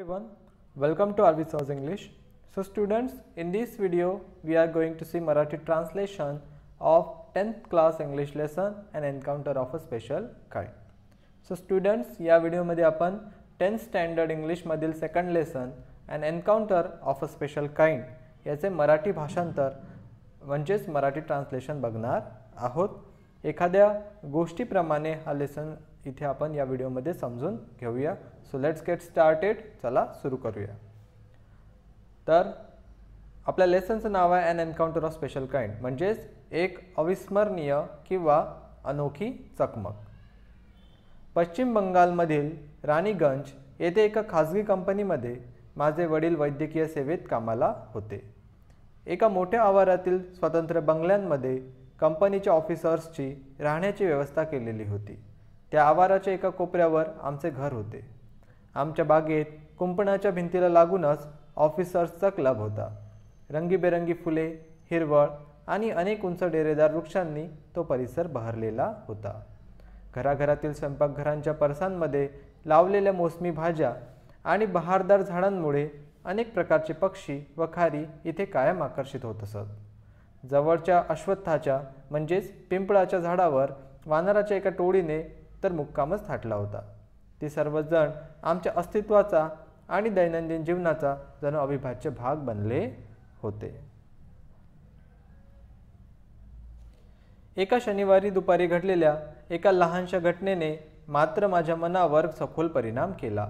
everyone, welcome to RV Source English. So students, in this video we are going to see Marathi translation of 10th class English lesson an encounter of a special kind. So students, या madhe आपण 10th standard second second lesson encounter of a special kind yache याचे मराठी भाषांतर म्हणजेच Marathi translation बघणार आहोत एखाद्या गोष्टीप्रमाणे हा lesson इथे आपण या व्हिडिओमध्ये समजून घेऊया सो लेट्स गेट स्टार्टेड चला सुरू करूया तर आपल्या लेसनचं नाव आहे an encounter of special kind म्हणजेच एक अविस्मरणीय किंवा अनोखी चकमक पश्चिम बंगालमधील राणीगंज येथे एका खाजगी कंपनीमध्ये माझे वडील वैद्यकीय सेवेत कामाला होते एका मोठ्या आवारातील स्वतंत्र बंगल्यांमध्ये कंपनीच्या ऑफिसर्सची राहण्याची व्यवस्था केलेली होती त्या आवाराच्या एका कोपऱ्यावर आमचे घर होते आमच्या बागेत कुंपणाच्या भिंतीला लागूनच ऑफिसर्सचा क्लब होता रंगीबेरंगी फुले हिरवळ आणि अनेक उंच डेरेदार वृक्षांनी तो परिसर बहरलेला होता घराघरातील स्वयंपाकघरांच्या परसांमध्ये लावलेल्या मोसमी भाज्या आणि बहारदार झाडांमुळे अनेक प्रकारचे पक्षी व खारी इथे कायम आकर्षित होत असत जवळच्या अश्वत्थाच्या म्हणजेच पिंपळाच्या झाडावर वानराच्या एका टोळीने तर मुक्कामच थाटला होता ते सर्वजण आमच्या अस्तित्वाचा आणि दैनंदिन जीवनाचा जण अविभाज्य भाग बनले होते एका शनिवारी दुपारी घडलेल्या एका लहानशा घटनेने मात्र माझ्या मनावर सखोल परिणाम केला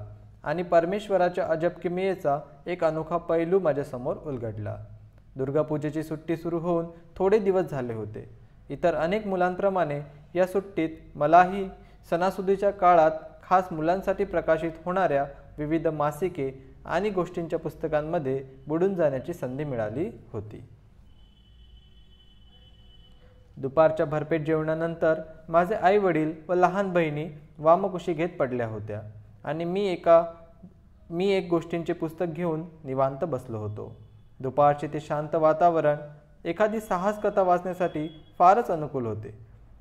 आणि परमेश्वराच्या अजब किमियेचा एक अनोखा पैलू माझ्यासमोर उलगडला दुर्गापूजेची सुट्टी सुरू होऊन थोडे दिवस झाले होते इतर अनेक मुलांप्रमाणे या सुट्टीत मलाही सणासुदीच्या काळात खास मुलांसाठी प्रकाशित होणाऱ्या विविध मासिके आणि गोष्टींच्या पुस्तकांमध्ये बुडून जाण्याची संधी मिळाली होती दुपारच्या भरपेट जेवणानंतर माझे आई वडील व लहान बहिणी वामकुशी घेत पडल्या होत्या आणि मी एका मी एक गोष्टींचे पुस्तक घेऊन निवांत बसलो होतो दुपारचे ते शांत वातावरण एखादी साहस कथा वाचण्यासाठी फारच अनुकूल होते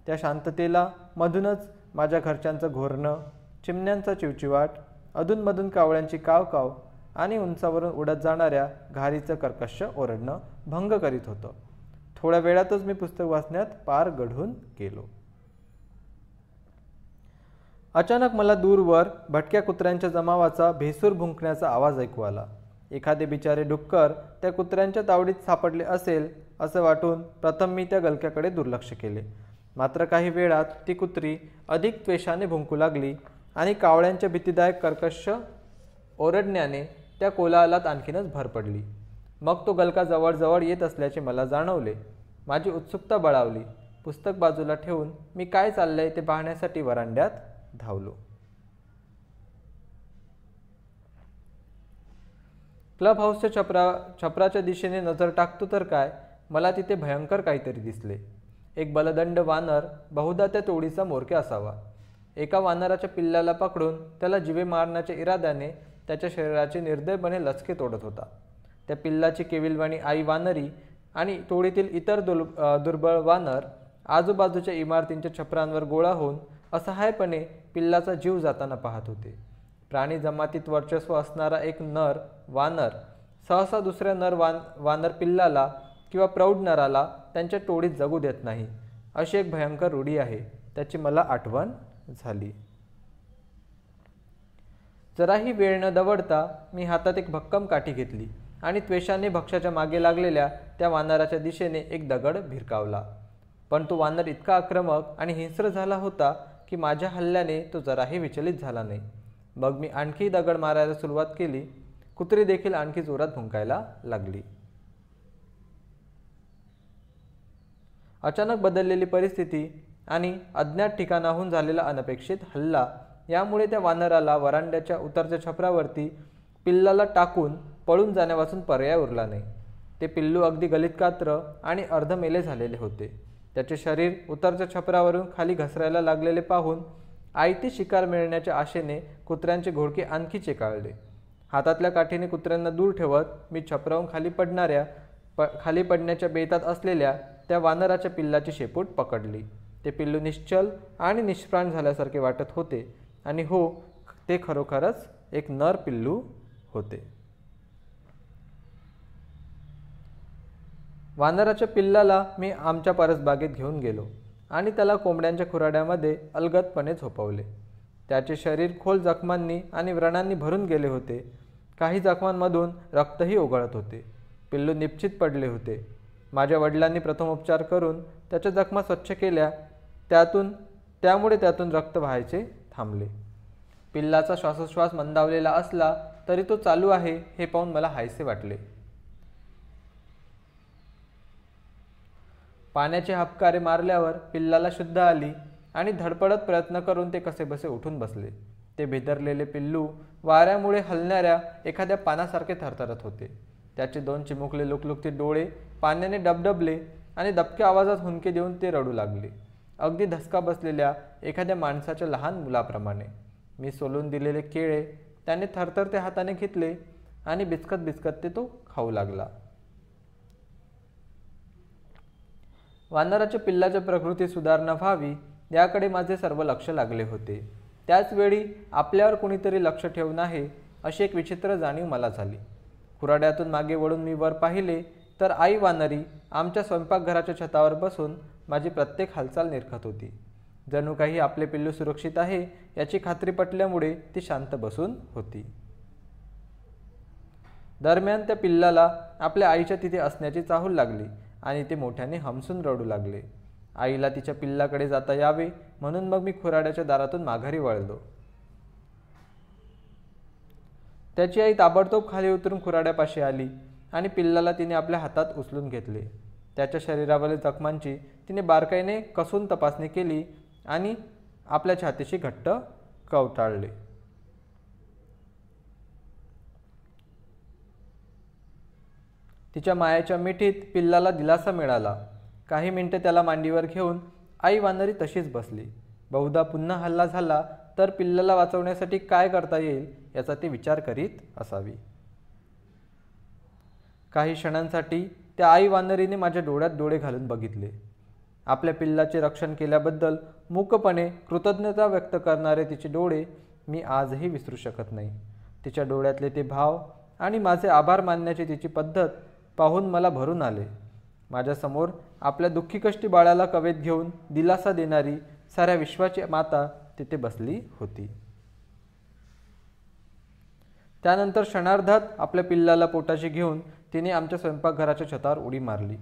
त्या शांततेला मधूनच माझ्या घरच्यांचं घोरणं चिमण्यांचा चिवचिवाट अधूनमधून कावळ्यांची कावकाव आणि उंचावरून उडत जाणाऱ्या घारीचं कर्कश ओरडणं भंग करीत होतं थोड्या वेळातच मी पुस्तक वाचण्यात पार गढून गेलो अचानक मला दूरवर भटक्या कुत्र्यांच्या जमावाचा भेसूर भुंकण्याचा आवाज ऐकू आला एखादे बिचारे डुक्कर त्या कुत्र्यांच्या तावडीत सापडले असेल असं वाटून प्रथम मी त्या गलक्याकडे दुर्लक्ष केले मात्र काही वेळात ती कुत्री अधिक त्वेषाने भुंकू लागली आणि कावळ्यांच्या भीतीदायक कर्कश ओरडण्याने त्या कोलाहलात आणखीनच भर पडली मग तो गलका जवळजवळ येत असल्याचे मला जाणवले माझी उत्सुकता बळावली पुस्तक बाजूला ठेवून मी काय चाललंय ते पाहण्यासाठी वरांड्यात धावलो क्लब हाऊसच्या छपरा छपराच्या दिशेने नजर टाकतो तर काय मला तिथे भयंकर काहीतरी दिसले एक बलदंड वानर बहुधा त्या तोडीचा मोरके असावा एका वानराच्या पिल्लाला पकडून त्याला जिवे मारण्याच्या इराद्याने त्याच्या शरीराचे निर्दयपणे लचके तोडत होता त्या पिल्लाची केविलवाणी आई वानरी आणि तोडीतील इतर दुर् दुर्बळ वानर आजूबाजूच्या इमारतींच्या छपरांवर गोळा होऊन असहायपणे पिल्लाचा जीव जाताना पाहत होते प्राणी जमातीत वर्चस्व असणारा एक नर वानर सहसा दुसऱ्या नर वान वानर पिल्लाला किंवा प्रौढ नराला त्यांच्या टोळीत जगू देत नाही अशी एक भयंकर रूढी आहे त्याची मला आठवण झाली जराही वेळ न दवडता मी हातात एक भक्कम काठी घेतली आणि त्वेषाने भक्ष्याच्या मागे लागलेल्या त्या वानराच्या दिशेने एक दगड भिरकावला पण तो वानर इतका आक्रमक आणि हिंस्र झाला होता की माझ्या हल्ल्याने तो जराही विचलित झाला नाही मग मी आणखी दगड मारायला सुरुवात केली कुत्री देखील आणखी जोरात भुंकायला लागली अचानक बदललेली परिस्थिती आणि अज्ञात ठिकाणाहून झालेला अनपेक्षित हल्ला यामुळे त्या वानराला वरांड्याच्या उतरच्या छपरावरती पिल्लाला टाकून पळून जाण्यापासून पर्याय उरला नाही ते पिल्लू अगदी गलितकात्र आणि अर्धमेले झालेले होते त्याचे शरीर उतरच्या छपरावरून खाली घसरायला लागलेले पाहून आयती शिकार मिळण्याच्या आशेने कुत्र्यांचे घोडके आणखी चेकाळले हातातल्या काठीने कुत्र्यांना दूर ठेवत मी छपराहून खाली पडणाऱ्या प खाली पडण्याच्या बेतात असलेल्या त्या वानराच्या पिल्लाची शेपूट पकडली ते पिल्लू निश्चल आणि निष्प्राण झाल्यासारखे वाटत होते आणि हो ते खरोखरच एक नर पिल्लू होते वानराच्या पिल्लाला मी आमच्या परसबागेत घेऊन गेलो आणि त्याला कोंबड्यांच्या खुराड्यामध्ये अलगदपणे झोपवले त्याचे शरीर खोल जखमांनी आणि व्रणांनी भरून गेले होते काही जखमांमधून रक्तही ओघळत होते पिल्लू निप्चित पडले होते माझ्या वडिलांनी प्रथमोपचार करून त्याच्या जखमा स्वच्छ केल्या त्यातून त्यामुळे त्यातून रक्त व्हायचे थांबले पिल्लाचा श्वासोश्वास मंदावलेला असला तरी तो चालू आहे हे पाहून मला हायसे वाटले पाण्याचे हपकारे मारल्यावर पिल्लाला शुद्ध आली आणि धडपडत प्रयत्न करून ते कसेबसे उठून बसले ते भिदरलेले पिल्लू वाऱ्यामुळे हलणाऱ्या एखाद्या पानासारखे थरथरत होते त्याचे दोन चिमुकले लुकलुकते डोळे पाण्याने डबडबले आणि दबक्या आवाजात हुंके देऊन ते रडू लागले अगदी धसका बसलेल्या एखाद्या माणसाच्या लहान मुलाप्रमाणे मी सोलून दिलेले केळे त्याने थरथर हाताने घेतले आणि बिचकत बिचकत ते तो खाऊ लागला वानराच्या पिल्लाच्या प्रकृती सुधारणा व्हावी याकडे माझे सर्व लक्ष लागले होते त्याचवेळी आपल्यावर कुणीतरी लक्ष ठेवून आहे अशी एक विचित्र जाणीव मला झाली खुराड्यातून मागे वळून मी वर पाहिले तर आई वानरी आमच्या स्वयंपाकघराच्या छतावर बसून माझी प्रत्येक हालचाल निरखत होती जणू काही आपले पिल्लू सुरक्षित आहे याची खात्री पटल्यामुळे ती शांत बसून होती दरम्यान त्या पिल्लाला आपल्या आईच्या तिथे असण्याची चाहूल लागली आणि ते मोठ्याने हमसून रडू लागले आईला तिच्या पिल्लाकडे जाता यावे म्हणून मग मी खुराड्याच्या दारातून माघारी वळलो त्याची आई ताबडतोब खाली उतरून खुराड्यापाशी आली आणि पिल्लाला तिने आपल्या हातात उचलून घेतले त्याच्या शरीरावरील जखमांची तिने बारकाईने कसून तपासणी केली आणि आपल्या छातीशी घट्ट कवटाळले तिच्या मायाच्या मिठीत पिल्लाला दिलासा मिळाला काही मिनटं त्याला मांडीवर घेऊन आई वानरी तशीच बसली बहुधा पुन्हा हल्ला झाला तर पिल्लाला वाचवण्यासाठी काय करता येईल याचा ती विचार करीत असावी काही क्षणांसाठी त्या आई वानरीने माझ्या डोळ्यात डोळे घालून बघितले आपल्या पिल्लाचे रक्षण केल्याबद्दल मूकपणे कृतज्ञता व्यक्त करणारे तिचे डोळे मी आजही विसरू शकत नाही तिच्या डोळ्यातले ते भाव आणि माझे आभार मानण्याची तिची पद्धत पाहून मला भरून आले माझ्यासमोर आपल्या दुःखी कष्टी बाळाला कवेत घेऊन दिलासा देणारी साऱ्या विश्वाची माता तिथे बसली होती त्यानंतर क्षणार्धात आपल्या पिल्लाला पोटाशी घेऊन तिने आमच्या स्वयंपाकघराच्या छतावर उडी मारली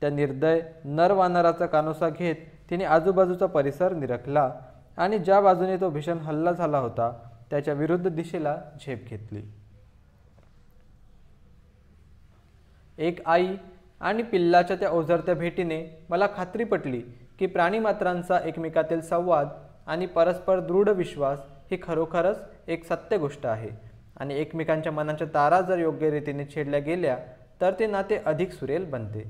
त्या निर्दय नर वानराचा कानोसा घेत तिने आजूबाजूचा परिसर निरखला आणि ज्या बाजूने तो भीषण हल्ला झाला होता त्याच्या विरुद्ध दिशेला झेप घेतली एक आई आणि पिल्लाच्या त्या ओझरत्या भेटीने मला खात्री पटली की प्राणीमात्रांचा एकमेकातील संवाद आणि परस्पर दृढ विश्वास ही खरोखरच एक सत्य गोष्ट आहे आणि एकमेकांच्या मनाच्या तारा जर योग्य रीतीने छेडल्या गेल्या तर ते नाते अधिक सुरेल बनते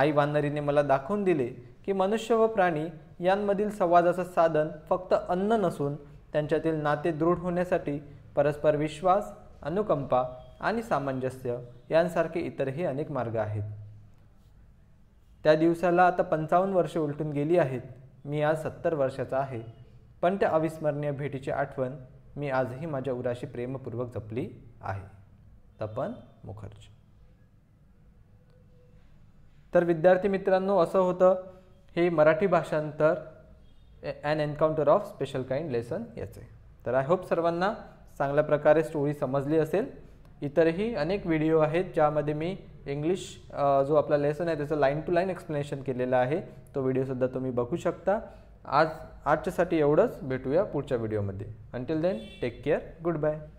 आई वानरीने मला दाखवून दिले की मनुष्य व प्राणी यांमधील संवादाचं साधन फक्त अन्न नसून त्यांच्यातील नाते दृढ होण्यासाठी परस्पर विश्वास अनुकंपा आणि सामंजस्य यांसारखे इतरही अनेक मार्ग आहेत त्या दिवसाला आता पंचावन्न वर्षे उलटून गेली आहेत मी आज सत्तर वर्षाचा आहे पण त्या अविस्मरणीय भेटीची आठवण मी आजही माझ्या उराशी प्रेमपूर्वक जपली आहे तपन मुखर्जी तर विद्यार्थी मित्रांनो असं होतं हे मराठी भाषांतर and encounter of special kind lesson याचे तर आय होप सर्वांना चांगल्या प्रकारे स्टोरी समजली असेल इतरही अनेक व्हिडिओ आहेत ज्यामध्ये मी इंग्लिश जो आपला लेसन आहे त्याचं लाईन टू लाईन एक्सप्लेनेशन केलेलं आहे तो व्हिडिओसुद्धा तुम्ही बघू शकता आज आजच्यासाठी एवढंच भेटूया पुढच्या व्हिडिओमध्ये until then take care good bye